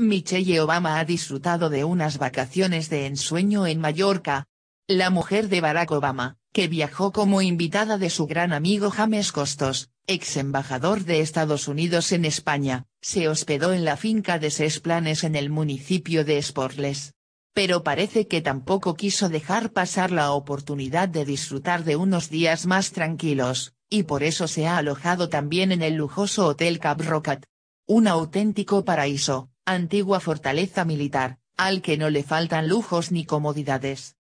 Michelle Obama ha disfrutado de unas vacaciones de ensueño en Mallorca. La mujer de Barack Obama, que viajó como invitada de su gran amigo James Costos, ex embajador de Estados Unidos en España, se hospedó en la finca de Ses Planes en el municipio de Sportles. Pero parece que tampoco quiso dejar pasar la oportunidad de disfrutar de unos días más tranquilos, y por eso se ha alojado también en el lujoso Hotel Cap Rocat. Un auténtico paraíso, antigua fortaleza militar, al que no le faltan lujos ni comodidades.